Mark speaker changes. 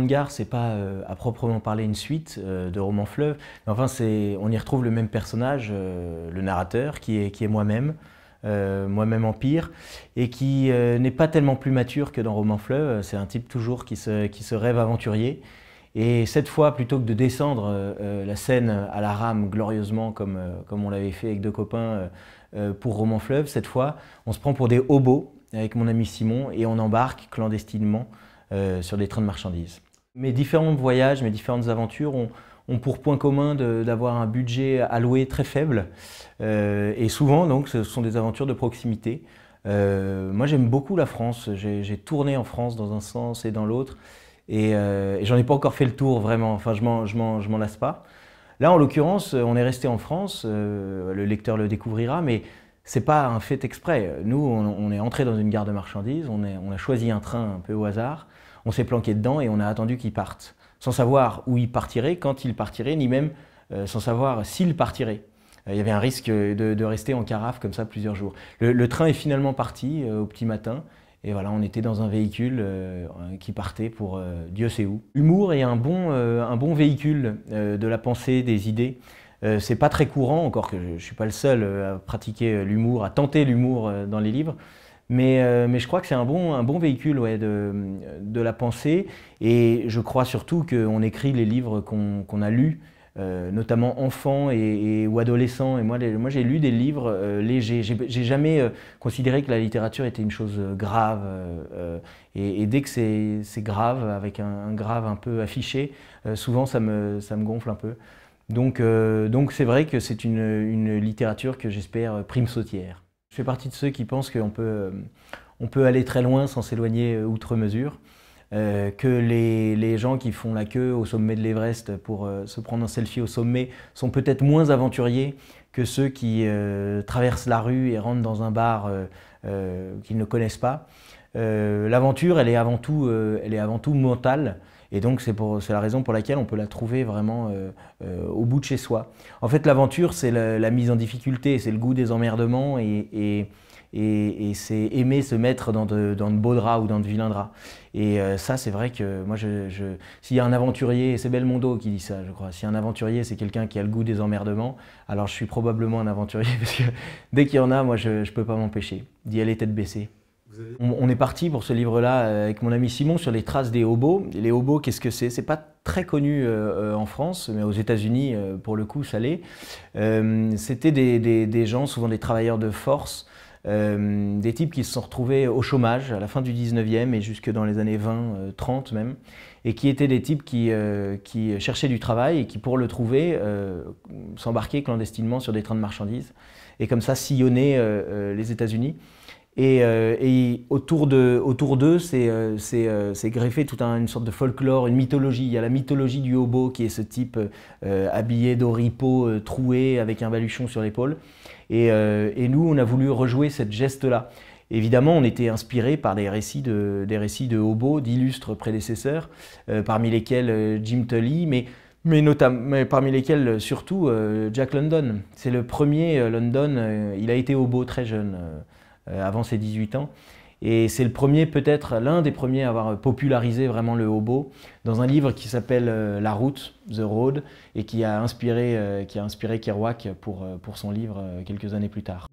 Speaker 1: de gare, c'est pas euh, à proprement parler une suite euh, de roman fleuve, mais enfin c'est on y retrouve le même personnage, euh, le narrateur, qui est, moi-même, moi-même empire, et qui n'est pas tellement plus mature que dans roman fleuve. C'est un type toujours qui se, rêve aventurier. Et cette fois, plutôt que de descendre la scène à la rame glorieusement comme, comme on l'avait fait avec deux copains pour Roman Fleuve, cette fois, on se prend pour des hobos avec mon ami Simon et on embarque clandestinement euh, sur des trains de marchandises. Mes différents voyages, mes différentes aventures ont, pour point commun d'avoir un budget alloué très faible. Euh, et souvent, donc, ce sont des aventures de proximité. Euh, moi, j'aime beaucoup la France. J'ai tourné en France dans un sens et dans l'autre. Et, et j'en ai pas encore fait le tour, vraiment. Enfin, je m'en lasse pas. Là, en l'occurrence, on est resté en France. le lecteur le découvrira. Mais c'est pas un fait exprès. Nous, on, est entré dans une gare de marchandises, on, on, a choisi un train un peu au hasard, on s'est planqué dedans et on a attendu qu'il parte, sans savoir où il partirait, quand il partirait, ni même euh, sans savoir s'il partirait. Euh, il y avait un risque de, rester en carafe comme ça plusieurs jours. Le, train est finalement parti euh, au petit matin. Et voilà, on était dans un véhicule qui partait pour Dieu sait où. Humour est un bon, un bon véhicule de la pensée, des idées. Ce euh, c'est pas très courant, encore que je, ne suis pas le seul euh, à pratiquer euh, l'humour, à tenter l'humour dans les livres. Mais, je crois que c'est un bon, véhicule de, la pensée. Et je crois surtout qu'on écrit les livres qu'on a lus, notamment enfants et, ou adolescents. Et moi, j'ai lu des livres légers. n'ai jamais considéré que la littérature était une chose grave. Et, dès que c'est grave, avec un, grave un peu affiché, souvent ça me gonfle un peu. Donc euh, donc c'est vrai que c'est une, littérature que j'espère euh, prime sautière. Je fais partie de ceux qui pensent qu'on peut, euh, on peut aller très loin sans s'éloigner outre mesure. que les, gens qui font la queue au sommet de l'Everest pour se prendre un selfie au sommet sont peut-être moins aventuriers que ceux qui traversent la rue et rentrent dans un bar qu'ils ne connaissent pas. L'aventure, elle est avant tout mentale. Et donc c'est la raison pour laquelle on peut la trouver vraiment euh, euh, au bout de chez soi. En fait l'aventure c'est la, mise en difficulté, c'est le goût des emmerdements et, c'est aimer se mettre dans de, dans beaux draps ou dans de vilains draps. Et euh, ça c'est vrai que moi je, je s'il y a un aventurier, c'est Belmondo qui dit ça je crois, si un aventurier c'est quelqu'un qui a le goût des emmerdements, alors je suis probablement un aventurier parce que dès qu'il y en a moi je ne peux pas m'empêcher d'y aller tête baissée. On, est parti pour ce livre-là euh, avec mon ami Simon sur les traces des hobos. les hobos, qu'est-ce que c'est C'est pas très connu euh, euh, en France, mais aux États-Unis, pour le coup, ça l'est. C'était des, gens, souvent des travailleurs de force, des types qui se sont retrouvés au chômage à la fin du 19e et jusque dans les années 20, 30 même, et qui étaient des types qui, qui cherchaient du travail et qui, pour le trouver, s'embarquaient clandestinement sur des trains de marchandises et comme ça sillonnaient les États-Unis. Et, euh, autour d'eux, c'est euh, euh, greffé toute une sorte de folklore, une mythologie. Il y a la mythologie du hobo qui est ce type habillé d'oripeau, troué, avec un baluchon sur l'épaule. Et, nous, on a voulu rejouer cette geste-là. Évidemment, on était inspiré par des récits de, hobos, d'illustres prédécesseurs, parmi lesquels Jim Tully, mais mais parmi lesquels surtout Jack London. C'est le premier London, il a été hobo très jeune. Euh, avant ses 18 ans. Et c'est le premier, peut-être l'un des premiers à avoir popularisé vraiment le hobo dans un livre qui s'appelle euh, La route, The Road, et qui a inspiré, euh, qui a inspiré Kerouac pour, pour son livre quelques années plus tard.